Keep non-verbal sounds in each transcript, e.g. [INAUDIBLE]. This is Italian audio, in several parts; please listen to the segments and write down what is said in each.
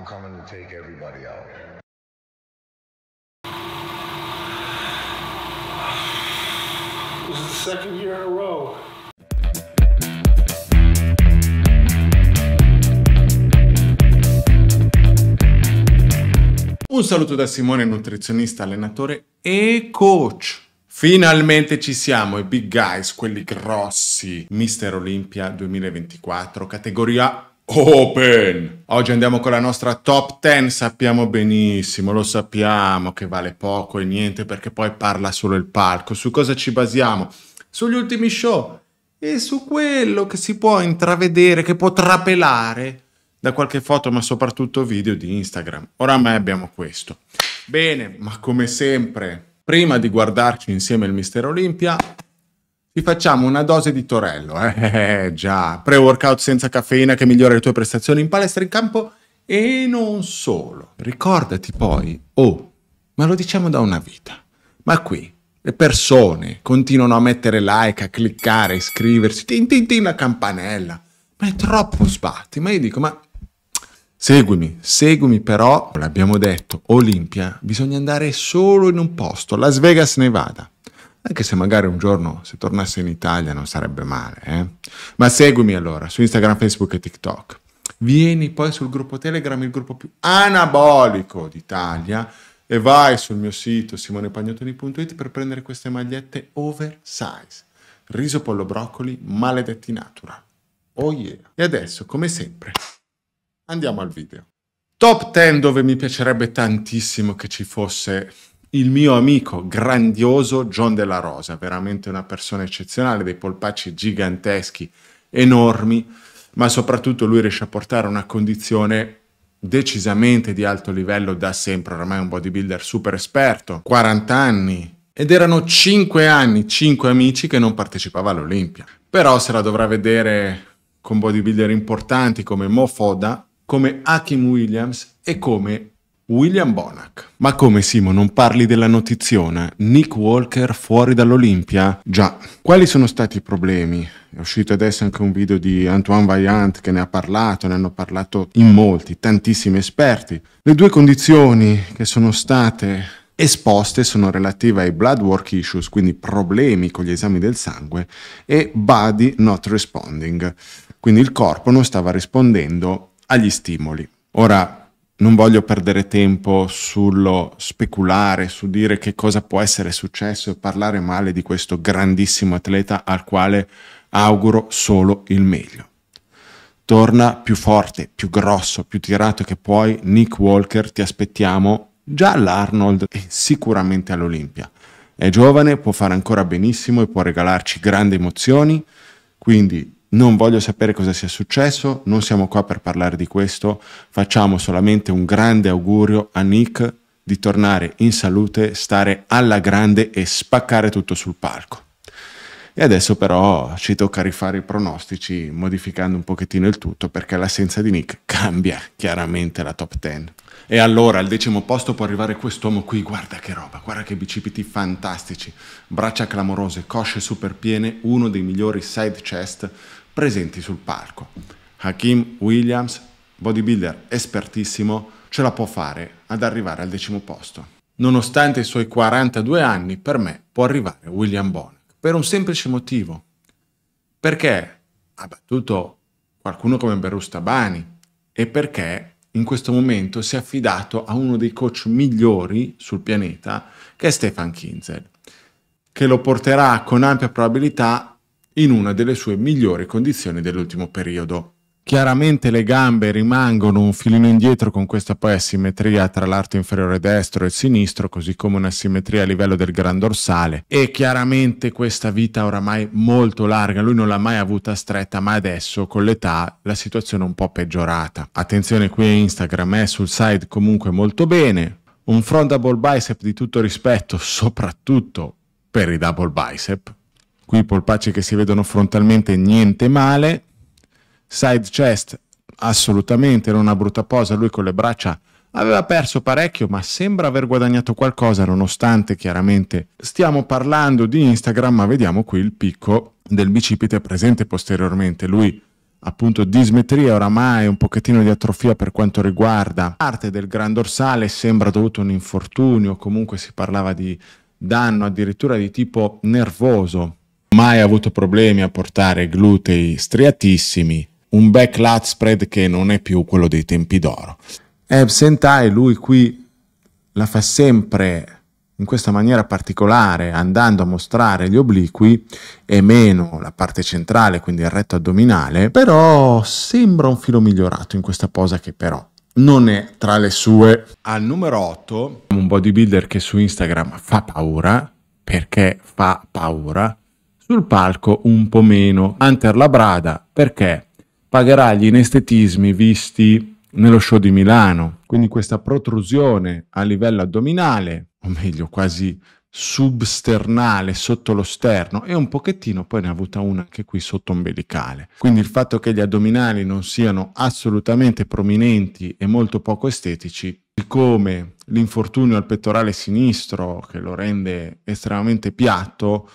I'm coming to take everybody out. This is the second year in a row. Un saluto da Simone, nutrizionista, allenatore e coach. Finalmente ci siamo, i big guys, quelli grossi. Mister Olympia 2024, categoria Open! Oggi andiamo con la nostra top 10, sappiamo benissimo, lo sappiamo che vale poco e niente perché poi parla solo il palco. Su cosa ci basiamo? Sugli ultimi show e su quello che si può intravedere, che può trapelare da qualche foto ma soprattutto video di Instagram. Oramai abbiamo questo. Bene, ma come sempre, prima di guardarci insieme il Mister Olimpia, ti facciamo una dose di torello, eh, [LAUGHS] eh già, pre-workout senza caffeina che migliora le tue prestazioni in palestra in campo e non solo. Ricordati poi, oh, ma lo diciamo da una vita, ma qui le persone continuano a mettere like, a cliccare, a iscriversi, tin tin tin la campanella, ma è troppo sbatti, ma io dico, ma Seguimi, seguimi però, l'abbiamo detto, Olimpia, bisogna andare solo in un posto, Las Vegas Nevada anche se magari un giorno se tornasse in Italia non sarebbe male. Eh? Ma seguimi allora su Instagram, Facebook e TikTok. Vieni poi sul gruppo Telegram, il gruppo più anabolico d'Italia, e vai sul mio sito simonepagnotoni.it per prendere queste magliette oversize. Riso, pollo, broccoli, maledetti natural. Oh yeah! E adesso, come sempre, andiamo al video. Top 10 dove mi piacerebbe tantissimo che ci fosse il mio amico grandioso John della Rosa, veramente una persona eccezionale, dei polpacci giganteschi, enormi, ma soprattutto lui riesce a portare una condizione decisamente di alto livello da sempre, ormai un bodybuilder super esperto, 40 anni, ed erano 5 anni, 5 amici che non partecipava all'Olimpia. Però se la dovrà vedere con bodybuilder importanti come Mo Foda, come Hakim Williams e come William Bonac. Ma come Simo, non parli della notiziona? Nick Walker fuori dall'Olimpia? Già. Quali sono stati i problemi? È uscito adesso anche un video di Antoine Vaillant che ne ha parlato, ne hanno parlato in molti, tantissimi esperti. Le due condizioni che sono state esposte sono relative ai blood work issues, quindi problemi con gli esami del sangue, e body not responding, quindi il corpo non stava rispondendo agli stimoli. Ora, non voglio perdere tempo sullo speculare, su dire che cosa può essere successo e parlare male di questo grandissimo atleta al quale auguro solo il meglio. Torna più forte, più grosso, più tirato che puoi, Nick Walker, ti aspettiamo già all'Arnold e sicuramente all'Olimpia. È giovane, può fare ancora benissimo e può regalarci grandi emozioni, quindi non voglio sapere cosa sia successo, non siamo qua per parlare di questo, facciamo solamente un grande augurio a Nick di tornare in salute, stare alla grande e spaccare tutto sul palco. E adesso però ci tocca rifare i pronostici modificando un pochettino il tutto perché l'assenza di Nick cambia chiaramente la top 10. E allora al decimo posto può arrivare quest'uomo qui, guarda che roba, guarda che bicipiti fantastici, braccia clamorose, cosce super piene, uno dei migliori side chest presenti sul palco. Hakim Williams, bodybuilder espertissimo, ce la può fare ad arrivare al decimo posto. Nonostante i suoi 42 anni, per me può arrivare William Bonac, per un semplice motivo, perché ha battuto qualcuno come Berustabani e perché in questo momento si è affidato a uno dei coach migliori sul pianeta, che è Stefan Kinzel, che lo porterà con ampia probabilità in una delle sue migliori condizioni dell'ultimo periodo. Chiaramente le gambe rimangono un filino indietro con questa poi asimmetria tra l'arto inferiore destro e sinistro, così come una simmetria a livello del gran dorsale e chiaramente questa vita oramai molto larga, lui non l'ha mai avuta stretta, ma adesso con l'età la situazione è un po' peggiorata. Attenzione qui a Instagram, è eh, sul side comunque molto bene, un front double bicep di tutto rispetto, soprattutto per i double bicep. Qui i polpacci che si vedono frontalmente niente male, side chest assolutamente, era una brutta posa, lui con le braccia aveva perso parecchio, ma sembra aver guadagnato qualcosa, nonostante chiaramente stiamo parlando di Instagram, ma vediamo qui il picco del bicipite presente posteriormente. Lui appunto dismetria oramai un pochettino di atrofia per quanto riguarda parte del gran dorsale, sembra dovuto a un infortunio, comunque si parlava di danno addirittura di tipo nervoso. Mai avuto problemi a portare glutei striatissimi un back spread che non è più quello dei tempi d'oro. Eb eh, lui qui la fa sempre in questa maniera particolare, andando a mostrare gli obliqui e meno la parte centrale, quindi il retto addominale, però sembra un filo migliorato in questa posa che però non è tra le sue. Al numero 8, un bodybuilder che su Instagram fa paura, perché fa paura, sul palco un po' meno. Hunter Labrada, perché pagherà gli inestetismi visti nello show di Milano. Quindi questa protrusione a livello addominale, o meglio quasi substernale sotto lo sterno e un pochettino poi ne ha avuta una anche qui sotto ombelicale. Quindi il fatto che gli addominali non siano assolutamente prominenti e molto poco estetici, siccome l'infortunio al pettorale sinistro che lo rende estremamente piatto,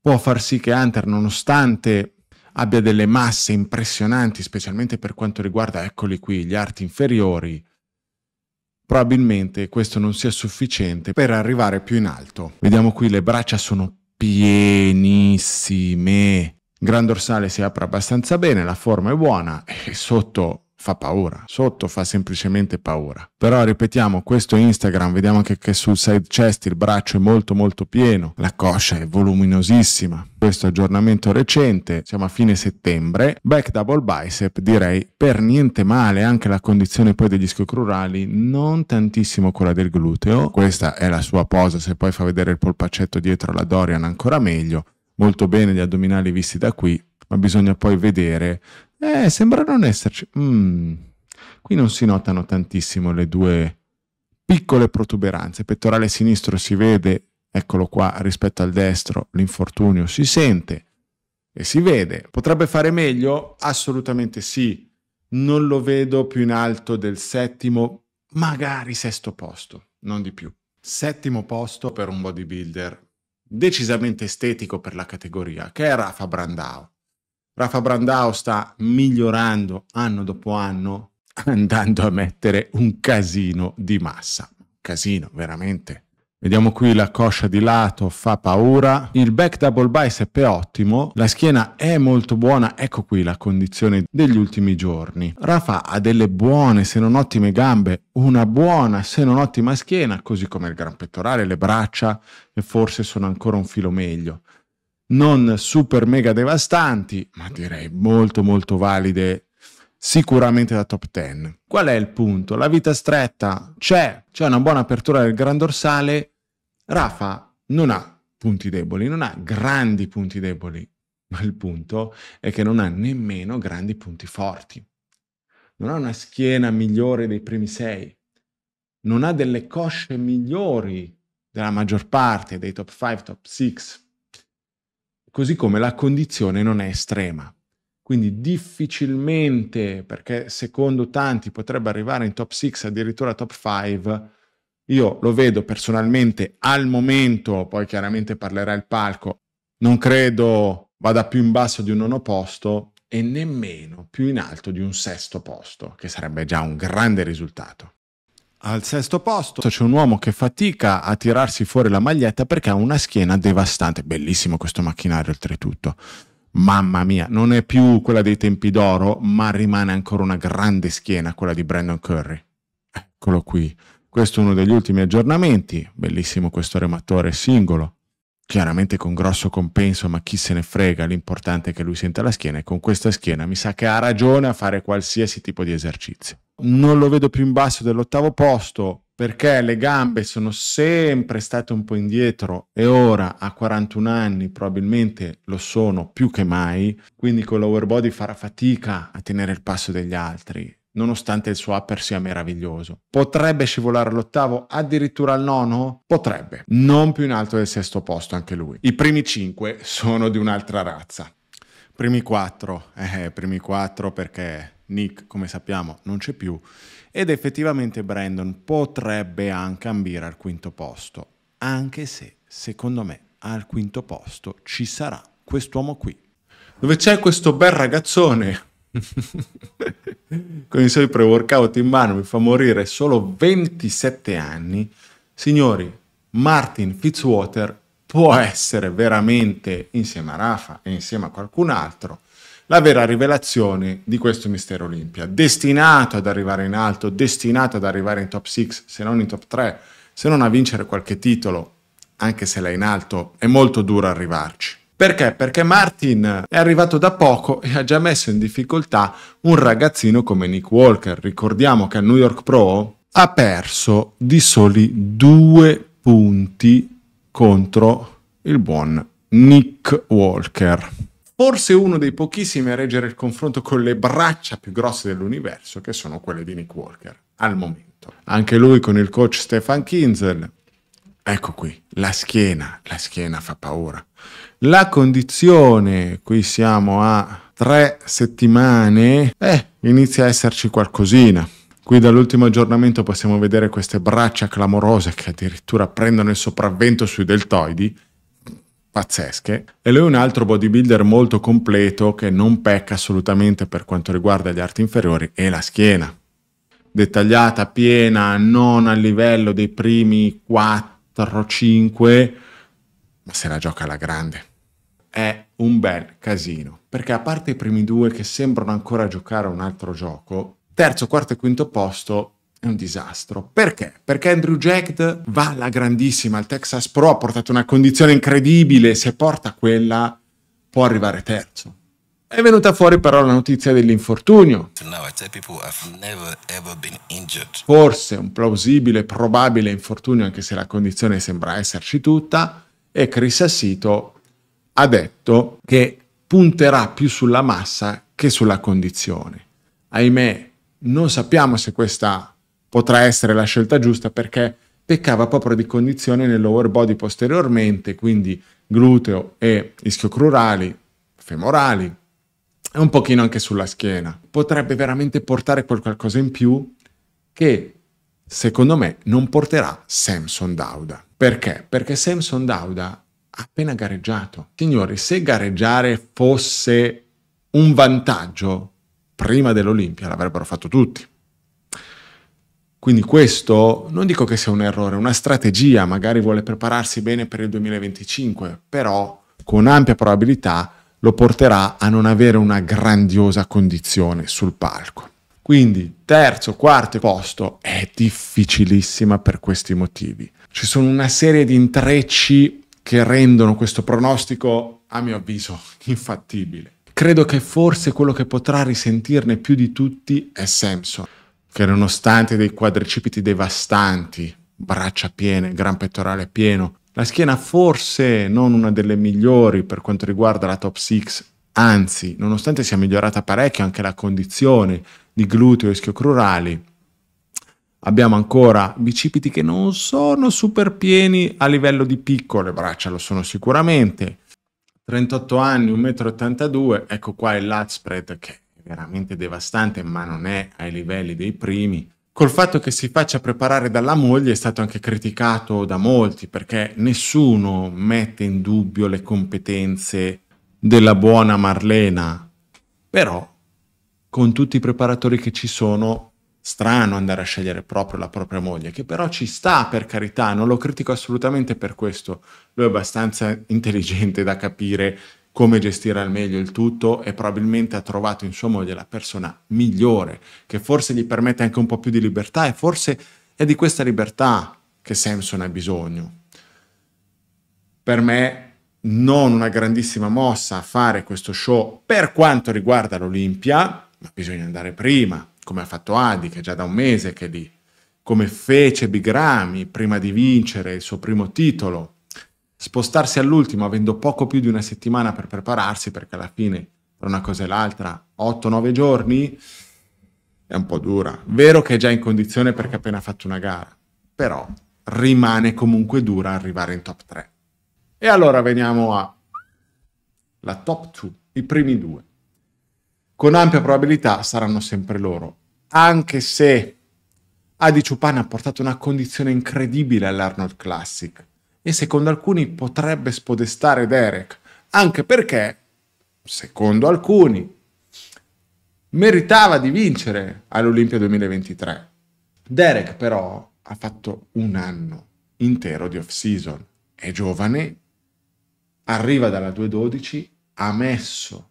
può far sì che Hunter, nonostante abbia delle masse impressionanti, specialmente per quanto riguarda, eccoli qui, gli arti inferiori, probabilmente questo non sia sufficiente per arrivare più in alto. Vediamo qui, le braccia sono pienissime. gran dorsale si apre abbastanza bene, la forma è buona e sotto fa paura, sotto fa semplicemente paura. Però ripetiamo, questo Instagram, vediamo anche che sul side chest il braccio è molto molto pieno, la coscia è voluminosissima. Questo aggiornamento recente, siamo a fine settembre, back double bicep direi per niente male, anche la condizione poi degli scocrurali, non tantissimo quella del gluteo, questa è la sua posa, se poi fa vedere il polpaccetto dietro la Dorian ancora meglio, molto bene gli addominali visti da qui, ma bisogna poi vedere eh, sembra non esserci. Mm. Qui non si notano tantissimo le due piccole protuberanze. Pettorale sinistro si vede, eccolo qua, rispetto al destro, l'infortunio si sente e si vede. Potrebbe fare meglio? Assolutamente sì. Non lo vedo più in alto del settimo, magari sesto posto, non di più. Settimo posto per un bodybuilder decisamente estetico per la categoria, che è Rafa Brandao. Rafa Brandao sta migliorando anno dopo anno, [LAUGHS] andando a mettere un casino di massa. Casino, veramente. Vediamo qui la coscia di lato, fa paura. Il back double bicep è ottimo, la schiena è molto buona, ecco qui la condizione degli ultimi giorni. Rafa ha delle buone se non ottime gambe, una buona se non ottima schiena, così come il gran pettorale, le braccia e forse sono ancora un filo meglio non super mega devastanti, ma direi molto molto valide sicuramente da top 10. Qual è il punto? La vita stretta c'è, c'è una buona apertura del gran dorsale. Rafa non ha punti deboli, non ha grandi punti deboli, ma il punto è che non ha nemmeno grandi punti forti. Non ha una schiena migliore dei primi sei, non ha delle cosce migliori della maggior parte dei top 5, top 6 così come la condizione non è estrema. Quindi difficilmente, perché secondo tanti potrebbe arrivare in top 6, addirittura top 5, io lo vedo personalmente al momento, poi chiaramente parlerà il palco, non credo vada più in basso di un nono posto e nemmeno più in alto di un sesto posto, che sarebbe già un grande risultato. Al sesto posto c'è un uomo che fatica a tirarsi fuori la maglietta perché ha una schiena devastante. Bellissimo questo macchinario oltretutto. Mamma mia, non è più quella dei tempi d'oro, ma rimane ancora una grande schiena, quella di Brandon Curry. Eccolo qui. Questo è uno degli ultimi aggiornamenti. Bellissimo questo rematore singolo chiaramente con grosso compenso, ma chi se ne frega, l'importante è che lui senta la schiena e con questa schiena mi sa che ha ragione a fare qualsiasi tipo di esercizio. Non lo vedo più in basso dell'ottavo posto perché le gambe sono sempre state un po' indietro e ora a 41 anni probabilmente lo sono più che mai, quindi con l'overbody farà fatica a tenere il passo degli altri nonostante il suo upper sia meraviglioso. Potrebbe scivolare all'ottavo, addirittura al nono? Potrebbe, non più in alto del sesto posto anche lui. I primi cinque sono di un'altra razza. Primi quattro, eh, primi quattro perché Nick, come sappiamo, non c'è più ed effettivamente Brandon potrebbe anche ambire al quinto posto, anche se, secondo me, al quinto posto ci sarà quest'uomo qui. Dove c'è questo bel ragazzone [LAUGHS] con i suoi pre-workout in mano mi fa morire solo 27 anni. Signori, Martin Fitzwater può essere veramente, insieme a Rafa e insieme a qualcun altro, la vera rivelazione di questo mistero Olimpia, destinato ad arrivare in alto, destinato ad arrivare in top 6, se non in top 3, se non a vincere qualche titolo, anche se là in alto è molto duro arrivarci. Perché? Perché Martin è arrivato da poco e ha già messo in difficoltà un ragazzino come Nick Walker. Ricordiamo che a New York Pro ha perso di soli due punti contro il buon Nick Walker. Forse uno dei pochissimi a reggere il confronto con le braccia più grosse dell'universo, che sono quelle di Nick Walker, al momento. Anche lui con il coach Stefan Kinzel. Ecco qui, la schiena, la schiena fa paura. La condizione, qui siamo a tre settimane, eh, inizia a esserci qualcosina. Qui dall'ultimo aggiornamento possiamo vedere queste braccia clamorose che addirittura prendono il sopravvento sui deltoidi, pazzesche. E lui è un altro bodybuilder molto completo che non pecca assolutamente per quanto riguarda gli arti inferiori e la schiena. Dettagliata, piena, non a livello dei primi 4-5, ma se la gioca alla grande è un bel casino, perché a parte i primi due che sembrano ancora giocare un altro gioco, terzo, quarto e quinto posto è un disastro. Perché? Perché Andrew Jacked va alla grandissima, al Texas Pro ha portato una condizione incredibile, se porta quella può arrivare terzo. È venuta fuori però la notizia dell'infortunio. Forse un plausibile, probabile infortunio, anche se la condizione sembra esserci tutta, e Chris Assito ha detto che punterà più sulla massa che sulla condizione. Ahimè, non sappiamo se questa potrà essere la scelta giusta perché peccava proprio di condizione nell'over body posteriormente, quindi gluteo e ischio ischiocrurali, femorali e un pochino anche sulla schiena. Potrebbe veramente portare qualcosa in più che secondo me non porterà Samson Dauda. Perché? Perché Samson Dauda appena gareggiato. Signori, se gareggiare fosse un vantaggio, prima dell'Olimpia l'avrebbero fatto tutti. Quindi questo non dico che sia un errore, una strategia, magari vuole prepararsi bene per il 2025, però con ampia probabilità lo porterà a non avere una grandiosa condizione sul palco. Quindi terzo, quarto posto è difficilissima per questi motivi. Ci sono una serie di intrecci che rendono questo pronostico, a mio avviso, infattibile. Credo che forse quello che potrà risentirne più di tutti è Samson, che nonostante dei quadricipiti devastanti, braccia piene, gran pettorale pieno, la schiena forse non una delle migliori per quanto riguarda la top 6, anzi, nonostante sia migliorata parecchio anche la condizione di gluteo e ischio crurali, Abbiamo ancora bicipiti che non sono super pieni a livello di picco, le braccia lo sono sicuramente. 38 anni, 1,82 m, ecco qua il lat spread che è veramente devastante, ma non è ai livelli dei primi. Col fatto che si faccia preparare dalla moglie è stato anche criticato da molti perché nessuno mette in dubbio le competenze della buona Marlena. Però con tutti i preparatori che ci sono strano andare a scegliere proprio la propria moglie, che però ci sta per carità, non lo critico assolutamente per questo, lui è abbastanza intelligente da capire come gestire al meglio il tutto e probabilmente ha trovato in sua moglie la persona migliore, che forse gli permette anche un po' più di libertà e forse è di questa libertà che Samson ha bisogno. Per me non una grandissima mossa fare questo show per quanto riguarda l'Olimpia, ma bisogna andare prima, come ha fatto Adi, che è già da un mese che è lì, come fece Bigrami prima di vincere il suo primo titolo, spostarsi all'ultimo avendo poco più di una settimana per prepararsi, perché alla fine tra una cosa e l'altra 8-9 giorni è un po' dura. Vero che è già in condizione perché ha appena fatto una gara, però rimane comunque dura arrivare in top 3. E allora veniamo a la top 2, i primi due con ampia probabilità saranno sempre loro, anche se Adi Ciupan ha portato una condizione incredibile all'Arnold Classic e secondo alcuni potrebbe spodestare Derek, anche perché, secondo alcuni, meritava di vincere all'Olimpia 2023. Derek però ha fatto un anno intero di off-season, è giovane, arriva dalla 2-12, ha messo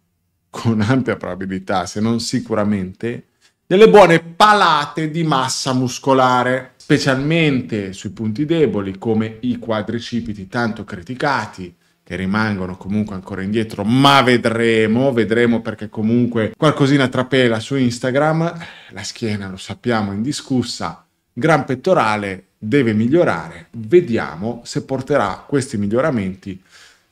con ampia probabilità, se non sicuramente, delle buone palate di massa muscolare, specialmente sui punti deboli come i quadricipiti tanto criticati, che rimangono comunque ancora indietro, ma vedremo, vedremo perché comunque qualcosina trapela su Instagram, la schiena lo sappiamo indiscussa, gran pettorale deve migliorare, vediamo se porterà questi miglioramenti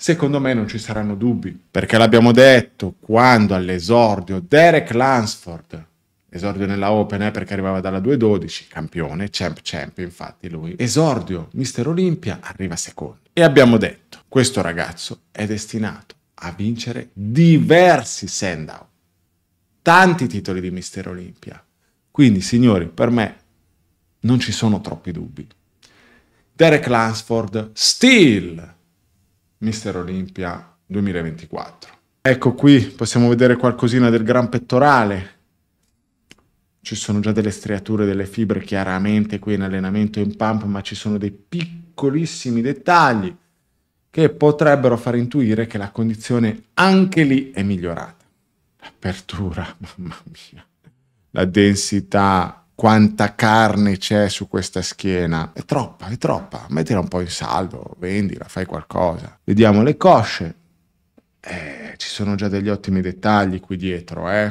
Secondo me non ci saranno dubbi, perché l'abbiamo detto quando all'esordio Derek Lansford, esordio nella Open eh, perché arrivava dalla 2-12, campione, champ champ infatti lui, esordio Mister Olimpia arriva secondo. E abbiamo detto, questo ragazzo è destinato a vincere diversi send-out, tanti titoli di Mister Olimpia. Quindi signori, per me non ci sono troppi dubbi. Derek Lansford, still Mister Olimpia 2024. Ecco qui possiamo vedere qualcosina del gran pettorale. Ci sono già delle striature delle fibre chiaramente qui in allenamento in pump, ma ci sono dei piccolissimi dettagli che potrebbero far intuire che la condizione anche lì è migliorata. L'apertura, [LAUGHS] mamma mia, la densità, quanta carne c'è su questa schiena. È troppa, è troppa. Mettila un po' in salvo, vendila, fai qualcosa. Vediamo le cosce. Eh, ci sono già degli ottimi dettagli qui dietro, eh.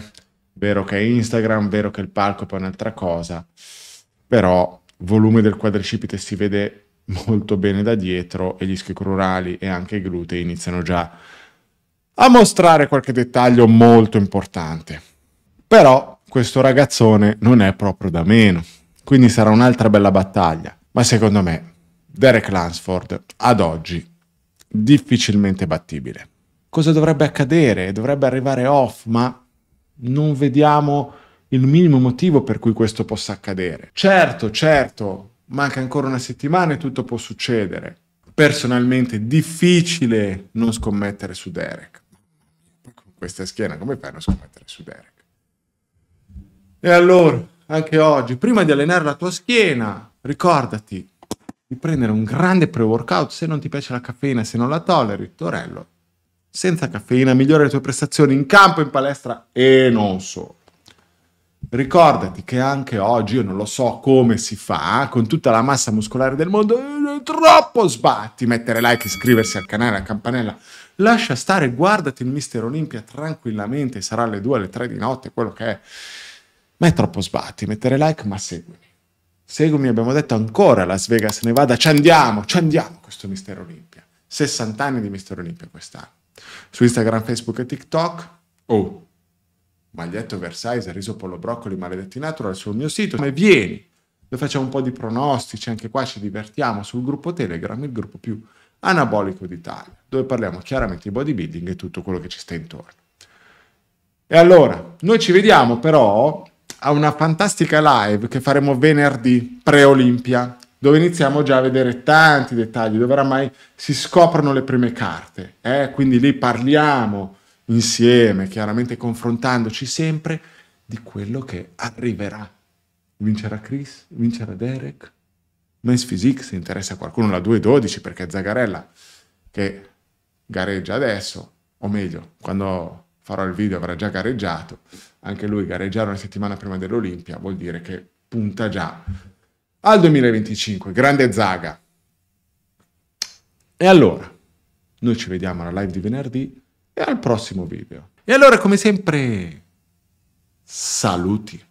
Vero che è Instagram, vero che il palco è poi un'altra cosa. Però il volume del quadricipite si vede molto bene da dietro e gli ischi crurali e anche i glutei iniziano già a mostrare qualche dettaglio molto importante. Però questo ragazzone non è proprio da meno. Quindi sarà un'altra bella battaglia. Ma secondo me, Derek Lansford, ad oggi, difficilmente battibile. Cosa dovrebbe accadere? Dovrebbe arrivare off, ma non vediamo il minimo motivo per cui questo possa accadere. Certo, certo, manca ancora una settimana e tutto può succedere. Personalmente difficile non scommettere su Derek. Con questa schiena come fai a non scommettere su Derek? E allora, anche oggi, prima di allenare la tua schiena, ricordati di prendere un grande pre-workout se non ti piace la caffeina, se non la tolleri, Torello. Senza caffeina migliora le tue prestazioni in campo, in palestra e non solo. Ricordati che anche oggi, io non lo so come si fa, eh, con tutta la massa muscolare del mondo, eh, troppo sbatti mettere like, iscriversi al canale, a campanella. Lascia stare, guardati il Mister Olimpia tranquillamente, sarà alle 2, alle 3 di notte, quello che è. Ma è troppo sbatti, mettere like, ma seguimi. Seguimi, abbiamo detto ancora Las Vegas Nevada, ci andiamo, ci andiamo questo mistero Olimpia. 60 anni di mistero Olimpia quest'anno. Su Instagram, Facebook e TikTok. Oh, maglietto Versailles, riso pollo broccoli, maledetti natural sul mio sito. ma vieni? Dove facciamo un po' di pronostici, anche qua ci divertiamo sul gruppo Telegram, il gruppo più anabolico d'Italia, dove parliamo chiaramente di bodybuilding e tutto quello che ci sta intorno. E allora, noi ci vediamo però a una fantastica live che faremo venerdì pre-Olimpia, dove iniziamo già a vedere tanti dettagli, dove oramai si scoprono le prime carte. Eh? Quindi lì parliamo insieme, chiaramente confrontandoci sempre, di quello che arriverà. Vincerà Chris? Vincerà Derek? Men's Physique, se interessa a qualcuno, la 2-12, perché Zagarella, che gareggia adesso, o meglio, quando farò il video, avrà già gareggiato, anche lui gareggiare una settimana prima dell'Olimpia vuol dire che punta già al 2025, grande zaga. E allora, noi ci vediamo alla live di venerdì e al prossimo video. E allora, come sempre, saluti.